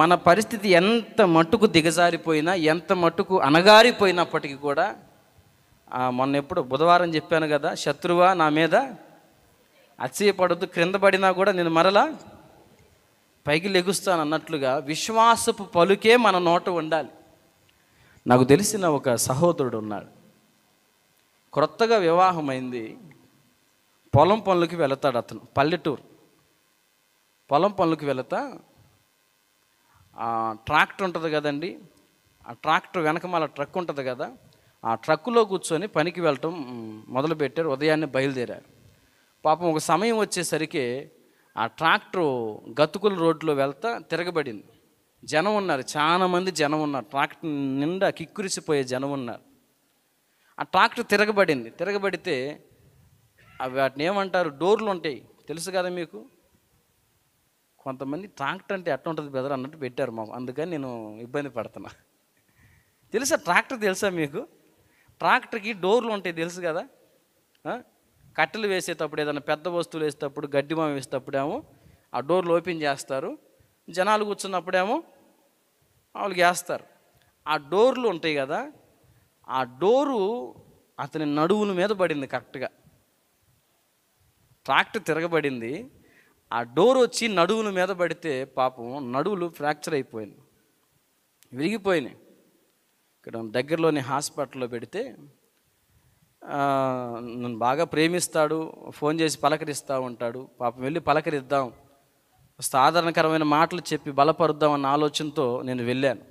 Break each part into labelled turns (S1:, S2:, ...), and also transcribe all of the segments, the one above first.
S1: మన పరిస్థితి ఎంత మట్టుకు దిగజారిపోయినా ఎంత మట్టుకు అనగారిపోయినప్పటికీ కూడా మొన్న ఎప్పుడు బుధవారం చెప్పాను కదా శత్రువా నా మీద అచ్చయపడద్దు క్రింద పడినా కూడా నేను మరలా పైకి లెగుస్తాను అన్నట్లుగా విశ్వాసపు పలుకే మన నోట ఉండాలి నాకు తెలిసిన ఒక సహోదరుడు ఉన్నాడు క్రొత్తగా వివాహమైంది పొలం పనులకి వెళతాడు అతను పల్లెటూరు పొలం పనులకి వెళతా ట్రాక్టర్ ఉంటుంది కదండి ఆ ట్రాక్టర్ వెనక మళ్ళీ ట్రక్ ఉంటుంది కదా ఆ ట్రక్కులో కూర్చొని పనికి వెళ్ళటం మొదలుపెట్టారు ఉదయాన్నే బయలుదేరారు పాపం ఒక సమయం వచ్చేసరికి ఆ ట్రాక్టర్ గతుకుల రోడ్లో వెళ్తా తిరగబడింది జనం ఉన్నారు చాలామంది జనం ఉన్నారు ట్రాక్టర్ నిండా కిక్కురిసిపోయే జనం ఉన్నారు ఆ ట్రాక్టర్ తిరగబడింది తిరగబడితే వాటిని ఏమంటారు డోర్లు ఉంటాయి తెలుసు కదా మీకు కొంతమంది ట్రాక్టర్ అంటే ఎట్లా ఉంటుంది బెదర్ అన్నట్టు పెట్టారు మాకు అందుకని నేను ఇబ్బంది పడుతున్నా తెలుసా ట్రాక్టర్ తెలుసా మీకు ట్రాక్టర్కి డోర్లు ఉంటాయి తెలుసు కదా కట్టెలు వేసేటప్పుడు ఏదైనా పెద్ద వస్తువులు వేసేటప్పుడు గడ్డి మామి వేసేటప్పుడేమో ఆ డోర్లు ఓపెన్ చేస్తారు జనాలు కూర్చున్నప్పుడేమో వాళ్ళకి వేస్తారు ఆ డోర్లు ఉంటాయి కదా ఆ డోరు అతని నడువుల మీద పడింది కరెక్ట్గా ట్రాక్టర్ తిరగబడింది ఆ డోర్ వచ్చి నడువుల మీద పడితే పాపం నడువులు ఫ్రాక్చర్ అయిపోయింది విరిగిపోయినాయి ఇక్కడ దగ్గరలోని హాస్పిటల్లో పెడితే నన్ను బాగా ప్రేమిస్తాడు ఫోన్ చేసి పలకరిస్తూ ఉంటాడు పాపం వెళ్ళి పలకరిద్దాం సాధారణకరమైన మాటలు చెప్పి బలపరుద్దాం అన్న ఆలోచనతో నేను వెళ్ళాను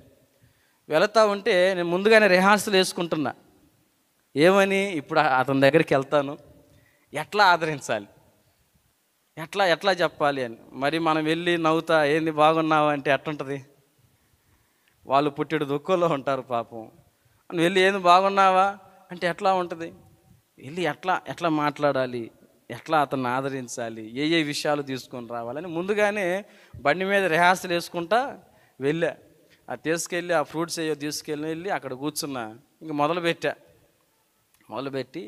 S1: వెళతా ఉంటే నేను ముందుగానే రిహార్సల్ వేసుకుంటున్నా ఏమని ఇప్పుడు అతని దగ్గరికి వెళ్తాను ఎట్లా ఆదరించాలి ఎట్లా ఎట్లా చెప్పాలి అని మరి మనం వెళ్ళి నవ్వుతా ఏంది బాగున్నావు అంటే ఎట్టుంటుంది వాళ్ళు పుట్టిడు దుఃఖంలో ఉంటారు పాపం నువ్వు వెళ్ళి ఏంది బాగున్నావా అంటే ఎట్లా ఉంటుంది వెళ్ళి ఎట్లా ఎట్లా మాట్లాడాలి ఎట్లా అతన్ని ఆదరించాలి ఏ ఏ విషయాలు తీసుకొని రావాలని ముందుగానే బండి మీద రిహార్సల్ వేసుకుంటా వెళ్ళా ఆ తీసుకెళ్ళి ఆ ఫ్రూట్స్ ఏయో తీసుకెళ్ళి వెళ్ళి అక్కడ కూర్చున్నా ఇంక మొదలుపెట్టా మొదలుపెట్టి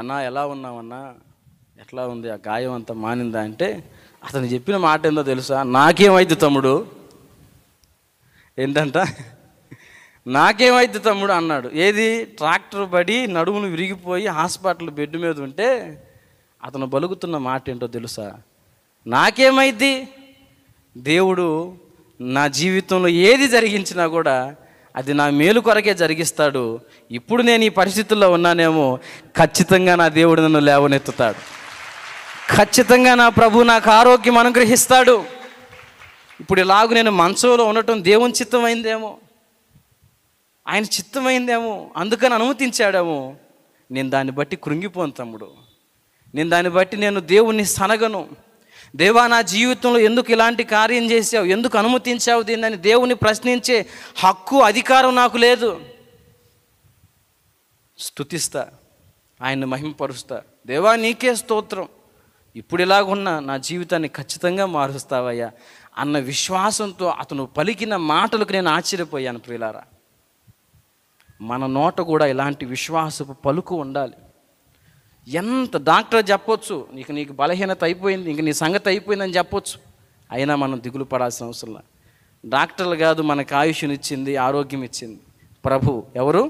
S1: అన్నా ఎలా ఉన్నావన్నా ఎట్లా ఉంది ఆ గాయం అంతా మానిందా అంటే అతను చెప్పిన మాట ఏందో తెలుసా నాకేమైద్ది తమ్ముడు ఏంటంట నాకేమైద్ది తమ్ముడు అన్నాడు ఏది ట్రాక్టర్ పడి నడుములు విరిగిపోయి హాస్పిటల్ బెడ్ మీద ఉంటే అతను బలుగుతున్న మాట ఏంటో తెలుసా నాకేమైద్ది దేవుడు నా జీవితంలో ఏది జరిగించినా కూడా అది నా మేలు కొరకే జరిగిస్తాడు ఇప్పుడు నేను ఈ పరిస్థితుల్లో ఉన్నానేమో ఖచ్చితంగా నా దేవుడు నన్ను లేవనెత్తుతాడు ఖచ్చితంగా నా ప్రభు నాకు ఆరోగ్యం అనుగ్రహిస్తాడు ఇప్పుడు ఇలాగ నేను మంచంలో ఉండటం దేవుని చిత్తమైందేమో ఆయన చిత్తమైందేమో అందుకని అనుమతించాడేమో నేను దాన్ని బట్టి కృంగిపోను తమ్ముడు నేను దాన్ని బట్టి నేను దేవుణ్ణి సనగను దేవా నా జీవితంలో ఎందుకు ఇలాంటి కార్యం చేసావు ఎందుకు అనుమతించావు దీన్ని దేవుని ప్రశ్నించే హక్కు అధికారం నాకు లేదు స్థుతిస్తా ఆయన్ని మహిమపరుస్తా దేవా నీకే స్తోత్రం ఇప్పుడు ఇలాగున్న నా జీవితాన్ని ఖచ్చితంగా మారుస్తావయ్యా అన్న విశ్వాసంతో అతను పలికిన మాటలకు నేను ఆశ్చర్యపోయాను ప్రియులారా మన నోట కూడా ఇలాంటి విశ్వాసపు పలుకు ఉండాలి ఎంత డాక్టర్ చెప్పొచ్చు నీకు నీకు బలహీనత అయిపోయింది ఇంక నీ సంగతి అయిపోయిందని చెప్పొచ్చు అయినా మనం దిగులు పడాల్సిన అవసరం డాక్టర్లు కాదు మనకు ఆయుష్నిచ్చింది ఆరోగ్యం ఇచ్చింది ప్రభు ఎవరు